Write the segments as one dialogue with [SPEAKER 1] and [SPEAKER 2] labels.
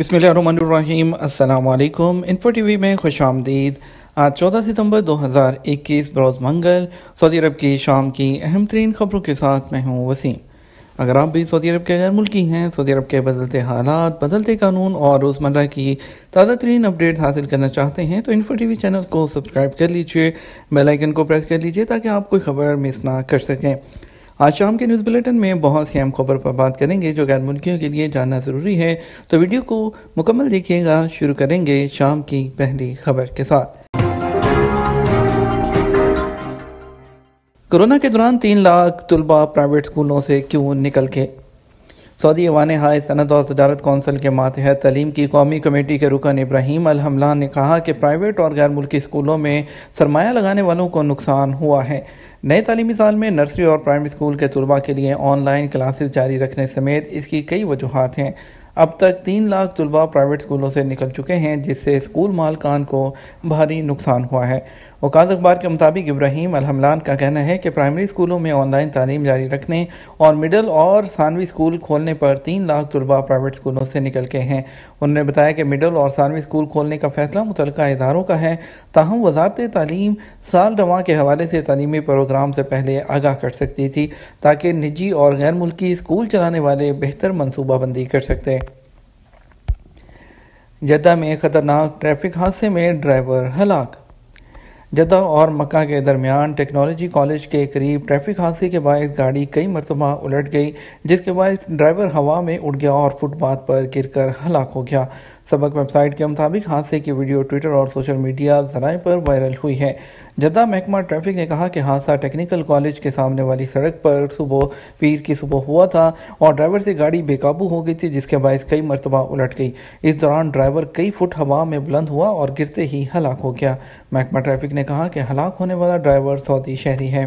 [SPEAKER 1] बसमीम अल्लाम info T V में खुश आमदीद आज 14 सितंबर 2021 बरोज़ मंगल सऊदी अरब की शाम की अहम तरीन खबरों के साथ मैं हूँ वसीम अगर आप भी सऊदी अरब के गैर मुल्की हैं सऊदी अरब के बदलते हालात बदलते कानून और रोज़मर्रा की ताज़ा तरीन अपडेट्स हासिल करना चाहते हैं तो इन्फो टी वी चैनल को सब्सक्राइब कर लीजिए बेलाइकन को प्रेस कर लीजिए ताकि आप कोई खबर मिस ना कर सकें आज शाम के न्यूज़ बुलेटिन में बहुत सी अहम खबर पर बात करेंगे जो गैर मुल्कियों के लिए जानना ज़रूरी है तो वीडियो को मुकम्मल देखिएगा शुरू करेंगे शाम की पहली खबर के साथ कोरोना के दौरान तीन लाख तलबा प्राइवेट स्कूलों से क्यों निकल के सऊदी अवान हाय सनत और तजारत कौंसिल के मातहत तलीम की कौमी कमेटी के रुकन इब्राहिम अलहमलान ने कहा कि प्राइवेट और गैर मुल्की स्कूलों में सरमाया लगाने वालों को नुकसान हुआ है नए तालीमी साल में नर्सरी और प्राइमरी स्कूल के तलबा के लिए ऑनलाइन क्लासेस जारी रखने समेत इसकी कई वजूहत हैं अब तक तीन लाख तलबा प्राइवेट स्कूलों से निकल चुके हैं जिससे स्कूल मालकान को भारी नुकसान हुआ है वकात अखबार के मुताबिक इब्राहिम अलहमलान का कहना है कि प्राइमरी स्कूलों में ऑनलाइन तालीम जारी रखने और मिडल और सानवी स्कूल खोलने पर तीन लाख तलबा प्राइवेट स्कूलों से निकल के हैं उन्होंने बताया कि मिडल और सानवी स्कूल खोलने का फैसला मुतल इदारों का है ताहम वजारत तालीम साल रवा के हवाले से तलीमी प्रोग्राम से पहले आगाह कर सकती थी ताकि निजी और गैर मुल्की स्कूल चलाने वाले बेहतर मनसूबाबंदी कर सकते जद्दा में खतरनाक ट्रैफिक हादसे में ड्राइवर हलाक जदा और मक्का के दरमियान टेक्नोलॉजी कॉलेज के करीब ट्रैफिक हादसे के बायस गाड़ी कई मरतबा उलट गई जिसके बाद ड्राइवर हवा में उड़ गया और फुटपाथ पर गिर कर हलाक हो गया सबक वेबसाइट के मुताबिक हादसे की वीडियो ट्विटर और सोशल मीडिया जराए पर वायरल हुई है जद्दा महकमा ट्रैफिक ने कहा कि हादसा टेक्निकल कॉलेज के सामने वाली सड़क पर सुबह पीर की सुबह हुआ था और ड्राइवर से गाड़ी बेकाबू हो गई थी जिसके बायस कई मरतबा उलट गई इस दौरान ड्राइवर कई फुट हवा में बुलंद हुआ और गिरते ही हलाक हो गया महकमा ट्रैफिक ने कहा कि हलाक होने वाला ड्राइवर सऊदी शहरी है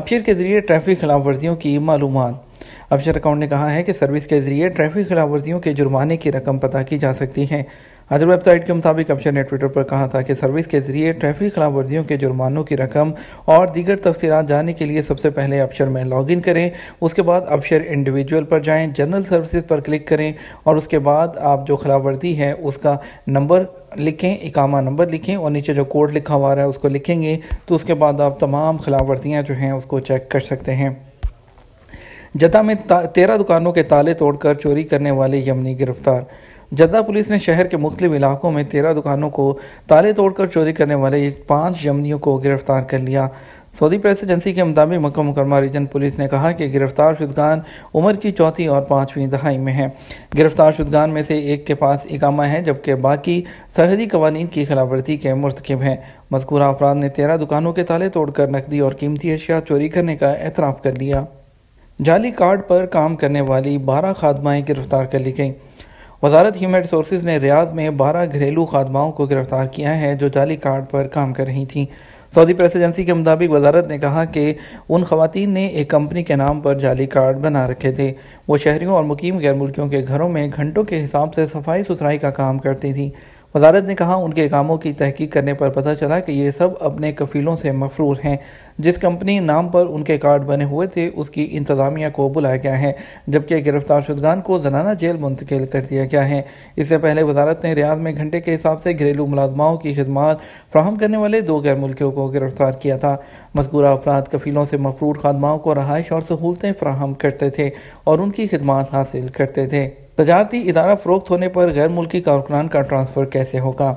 [SPEAKER 1] अपशीर के जरिए ट्रैफिक खिलाफ वर्जियों की मालूम अफसर अकाउंट ने कहा है कि सर्विस के जरिए ट्रैफिक खिलाफवर्जियों के जुर्माने की रकम पता की जा सकती है अदर वेबसाइट के मुताबिक अफसर ने ट्विटर पर कहा था कि सर्विस के जरिए ट्रैफिक खिलाफवर्जियों के जुर्मानों की रकम और दीगर तफसीत जानने के लिए सबसे पहले अफसर में लॉगिन करें उसके बाद अफसर इंडिविजुअल पर जाएं जनरल सर्विसेज पर क्लिक करें और उसके बाद आप जो खिलाफवर्जी है उसका नंबर लिखें इकामा नंबर लिखें और नीचे जो कोड लिखा हुआ रहा है उसको लिखेंगे तो उसके बाद आप तमाम खिलाफवर्जियाँ जो हैं उसको चेक कर सकते हैं जदा में तेरह दुकानों के ताले तोड़कर चोरी करने वाले यमनी गिरफ्तार जद्दा पुलिस ने शहर के मुख्त इलाकों में तेरह दुकानों को ताले तोड़कर चोरी करने वाले पाँच यमनियों को गिरफ्तार कर लिया सऊदी प्रेस एजेंसी के मुताबिक मक्का मुकरमा रीजन पुलिस ने कहा कि गिरफ्तार शुदगान उम्र की चौथी और पाँचवीं दहाई में है गिरफ्तार शुदगान में से एक के पास इकामा है जबकि बाकी सरहदी कवानीन की खिलाफवर्जी के मरतकब हैं मजकूरा अफराद ने तेरह दुकानों के ताले तोड़कर नकदी और कीमती अशिया चोरी करने का एतराफ़ कर लिया जाली कार्ड पर काम करने वाली बारह खादमाएँ गिरफ्तार कर ली गईं वजारत ह्यूमन रिसोर्स ने रियाज में बारह घरेलू खादमाओं को गिरफ्तार किया है जो जाली कार्ड पर काम कर रही थीं सऊदी प्रेस एजेंसी के मुताबिक वजारत ने कहा कि उन खातन ने एक कंपनी के नाम पर जाली कार्ड बना रखे थे वो शहरीों और मुकीम गैर मुल्कियों के घरों में घंटों के हिसाब से सफाई सुथराई का काम करती थीं वजारत ने कहा उनके कामों की तहकीक करने पर पता चला कि ये सब अपने कफीलों से मफरूर हैं जिस कंपनी नाम पर उनके कार्ड बने हुए थे उसकी इंतज़ामिया को बुलाया गया है जबकि गिरफ्तार शुदगान को जनाना जेल मुंतकिल कर दिया गया है इससे पहले वजारत ने रियाज में घंटे के हिसाब से घरेलू मुलाजमाओं की खदमात फ्राहम करने वाले दो गैर मुल्कियों को गिरफ्तार किया था मजकूरा अफराद कफीलों से मफरूर खादमाओं को रहाइश और सहूलतें फ्राहम करते थे और उनकी खदमात हासिल करते थे तजारती इदारा फ़रोख्त होने पर गैर मुल्की कारकुनान का ट्रांसफ़र कैसे होगा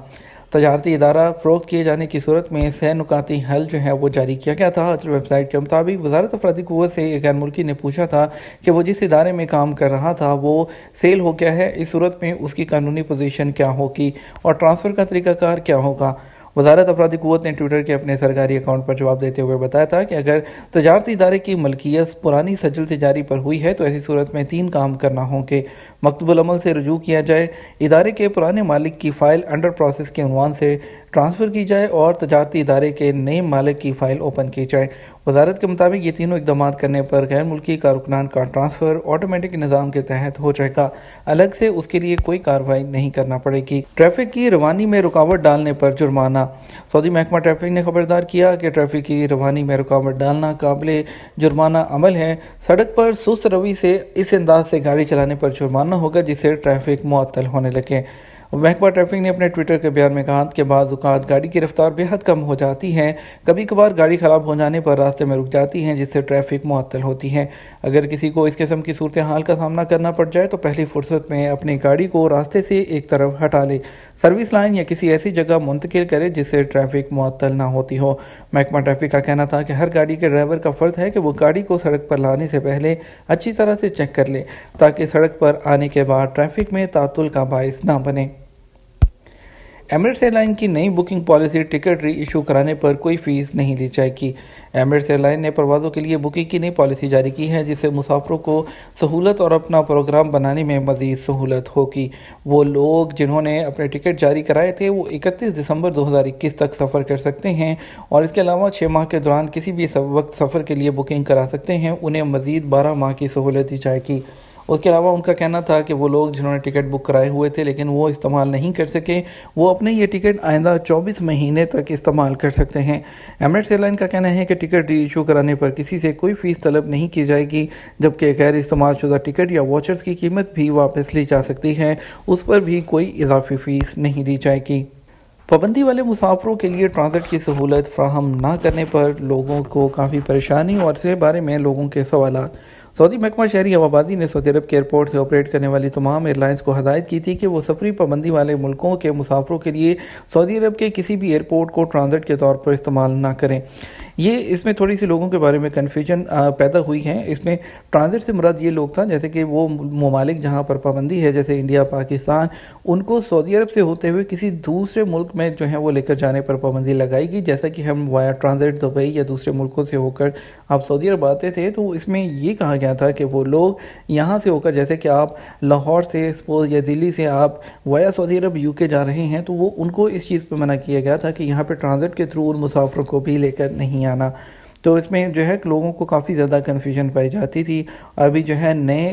[SPEAKER 1] तजारती इदारा फ़रोख्त किए जाने की सूरत में सह नुकाती हल जो है वो जारी किया गया था असल वेबसाइट के मुताबिक वजारत अफराधी क़वत से एक गैर मुल्की ने पूछा था कि वो जिस इदारे में काम कर रहा था वो सेल हो गया है इस सूरत में उसकी कानूनी पोजीशन क्या होगी और ट्रांसफ़र का तरीक़ाकार क्या होगा वजारत अफराधी क़वत ने ट्विटर के अपने सरकारी अकाउंट पर जवाब देते हुए बताया था कि अगर तजारती इदारे की मलकियत पुरानी सजल तजारी पर हुई है तो ऐसी सूरत में तीन काम करना होंगे मकतबल अमल से रजू किया जाए इदारे के पुराने मालिक की फ़ाइल अंडर प्रोसेस के अनवान से ट्रांसफ़र की जाए और तजारती इदारे के नए मालिक की फ़ाइल ओपन की जाए वजारत के मुताबिक ये तीनों इकदाम करने पर गैर मुल्की कारकुनान का ट्रांसफ़र ऑटोमेटिक निज़ाम के तहत हो जाएगा अलग से उसके लिए कोई कार्रवाई नहीं करना पड़ेगी ट्रैफिक की रवानी में रुकावट डालने पर जुर्माना सऊदी महकमा ट्रैफिक ने खबरदार किया कि ट्रैफिक की रवानी में रुकावट डालना काबिल जुर्माना अमल है सड़क पर सुस्त रवि से इस अंदाज से गाड़ी चलाने पर जुर्माना होगा जिससे ट्रैफिक मअतल होने लगे महकमा ट्रैफिक ने अपने ट्विटर के बयान में कहा कि बाज़ात गाड़ी की रफ्तार बेहद कम हो जाती है कभी कभार गाड़ी ख़राब हो जाने पर रास्ते में रुक जाती हैं जिससे ट्रैफिक मुअत्तल होती है अगर किसी को इस किस्म की सूरत हाल का सामना करना पड़ जाए तो पहली फुर्सत में अपनी गाड़ी को रास्ते से एक तरफ हटा ले सर्विस लाइन या किसी ऐसी जगह मुंतकिल करे जिससे ट्रैफिक मुअत्तल ना होती हो महकमा ट्रैफिक का कहना था कि हर गाड़ी के ड्राइवर का फ़र्ज़ है कि वो गाड़ी को सड़क पर लाने से पहले अच्छी तरह से चेक कर ले ताकि सड़क पर आने के बाद ट्रैफिक में तातुल का बायस ना बने एमरेट्स एयरलाइन की नई booking policy ticket reissue कराने पर कोई फीस नहीं ली जाएगी एमरेट्स एयरलाइन ने प्रवासों के लिए बुकिंग की नई पॉलिसी जारी की है जिससे मुसाफरों को सहूलत और अपना प्रोग्राम बनाने में मजीद सहूलत होगी वो लोग जिन्होंने अपने टिकट जारी कराए थे वो इकतीस दिसंबर दो हज़ार इक्कीस तक सफ़र कर सकते हैं और इसके अलावा छः माह के दौरान किसी भी वक्त सफ़र के लिए बुकिंग करा सकते हैं उन्हें मज़ीद बारह माह की सहूलत दी जाएगी उसके अलावा उनका कहना था कि वो लोग जिन्होंने टिकट बुक कराए हुए थे लेकिन वो इस्तेमाल नहीं कर सके वो अपने ये टिकट आइंदा चौबीस महीने तक इस्तेमाल कर सकते हैं एमरेट्स एयरलाइन का कहना है कि टिकट री इशू कराने पर किसी से कोई फ़ीस तलब नहीं की जाएगी जबकि गैर इस्तेमाल शुदा टिकट या वॉचर्स की कीमत भी वापस ली जा सकती है उस पर भी कोई इजाफी फ़ीस नहीं दी जाएगी पाबंदी वाले मुसाफरों के लिए ट्रांजिट की सहूलत फ्राहम ना करने पर लोगों को काफ़ी परेशानी और इसके बारे में लोगों के सवाल सऊदी महकमा शहरी हवाबाजी ने सऊदी अरब के एयरपोर्ट से ऑपरेट करने वाली तमाम एयरलाइंस को हदायत की थी कि वो सफरी पाबंदी वाले मुल्कों के मुसाफरों के लिए सऊदी अरब के किसी भी एयरपोर्ट को ट्रांजिट के तौर पर इस्तेमाल ना करें ये इसमें थोड़ी सी लोगों के बारे में कन्फ्यूजन पैदा हुई है इसमें ट्रांजिट से मुराद ये लोग था जैसे कि वो ममालिक जहाँ पर पाबंदी है जैसे इंडिया पाकिस्तान उनको सऊदी अरब से होते हुए किसी दूसरे मुल्क में जो है वो लेकर जाने पर पाबंदी लगाएगी जैसा कि हम वाया ट्रांजिट दुबई या दूसरे मुल्कों से होकर आप सऊदी अरब आते थे तो इसमें ये कहा गया गया था कि वो लोग यहाँ से होकर जैसे कि आप लाहौर से सपोज या दिल्ली से आप वाया सऊदी अरब यूके जा रहे हैं तो वो उनको इस चीज़ पर मना किया गया था कि यहाँ पर ट्रांज़िट के थ्रू उन मुसाफरों को भी लेकर नहीं आना तो इसमें जो है लोगों को काफ़ी ज़्यादा कन्फ्यूजन पाई जाती थी अभी जो है नए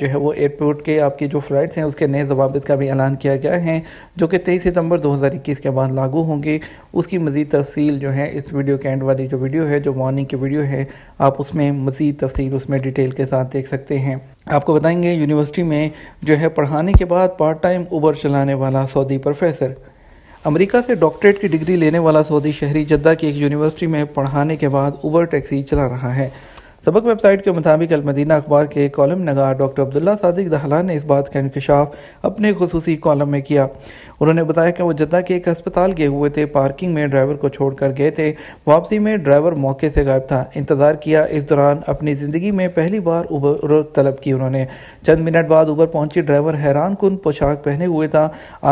[SPEAKER 1] जो है वो एयरपोर्ट के आपकी जो फ़्लाइट्स हैं उसके नए जवाब का भी ऐलान किया गया है जो कि तेईस हज़ार इक्कीस के बाद लागू होंगे उसकी मज़ीद तफसील जो है इस वीडियो के एंड वाली जो वीडियो है जो मॉर्निंग की वीडियो है आप उसमें मज़ीद तफसील उसमें डिटेल के साथ देख सकते हैं आपको बताएंगे यूनिवर्सिटी में जो है पढ़ाने के बाद पार्ट टाइम उबर चलाने वाला सऊदी प्रोफेसर अमेरिका से डॉक्टरेट की डिग्री लेने वाला सऊदी शहरी जद्दा की एक यूनिवर्सिटी में पढ़ाने के बाद उबर टैक्सी चला रहा है सबक वेबसाइट के मुताबिक अलमदीना अखबार के कॉलम नगार डॉक्टर अब्दुल्ला सदक दहला ने इस बात का इंकशाफ अपने खसूसी कॉलम में किया उन्होंने बताया कि वो जद्दा के एक अस्पताल गए हुए थे पार्किंग में ड्राइवर को छोड़ कर गए थे वापसी में ड्राइवर मौके से गायब था इंतज़ार किया इस दौरान अपनी ज़िंदगी में पहली बार उबर तलब की उन्होंने चंद मिनट बाद उबर पहुंची ड्राइवर हैरान कन पोशाक पहने हुए था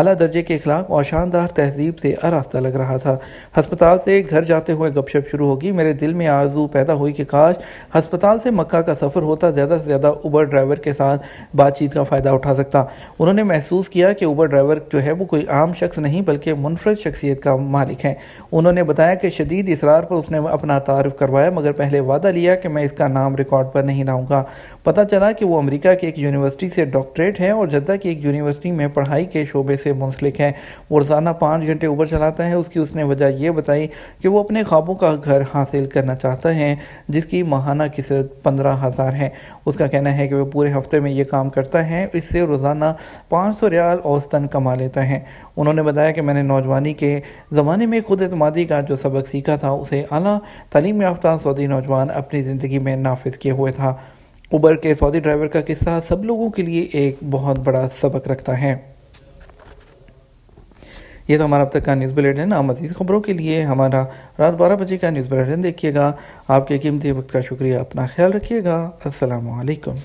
[SPEAKER 1] आला दर्जे के अखलाक और शानदार तहजीब से आरास्ता लग रहा था हस्पताल से घर जाते हुए गपशप शुरू होगी मेरे दिल में आरजू पैदा हुई कि काश अस्पताल से मक्का का सफ़र होता ज़्यादा से ज़्यादा उबर ड्राइवर के साथ बातचीत का फ़ायदा उठा सकता उन्होंने महसूस किया कि उबर ड्राइवर जो है वो कोई आम शख्स नहीं बल्कि मुनफरद शख्सियत का मालिक है उन्होंने बताया कि शदीद इसरार पर उसने अपना तारफ़ करवाया मगर पहले वादा लिया कि मैं इसका नाम रिकॉर्ड पर नहीं लाऊंगा पता चला कि वो अमरीका की एक यूनिवर्सिटी से डॉक्ट्रेट है और जद्दा की एक यूनिवर्सिटी में पढ़ाई के शोबे से मुंसलिक है वो रोज़ाना पाँच घंटे ऊबर चलाता है उसकी उसने वजह यह बताई कि वो अपने ख्वाबों का घर हासिल करना चाहता है जिसकी माहाना रोज़ाना की सिर्फ पंद्रह हज़ार है उसका कहना है कि वह पूरे हफ्ते में ये काम करता है इससे रोज़ाना पाँच सौ रियाल औसतन कमा लेता है उन्होंने बताया कि मैंने नौजवानी के ज़माने में खुद अतमादी का जो सबक सीखा था उसे अला तलीम याफ्ता सऊदी नौजवान अपनी ज़िंदगी में नाफिज किए हुए था उबर के सऊदी ड्राइवर का किस्सा सब लोगों के लिए एक बहुत बड़ा सबक रखता है ये तो हमारा अब तक का न्यूज़ बुलेटिन है मजीद खबरों के लिए हमारा रात बारह बजे का न्यूज़ बुलेटिन देखिएगा आपके कीमती वक्त का शुक्रिया अपना ख्याल रखिएगा असलकम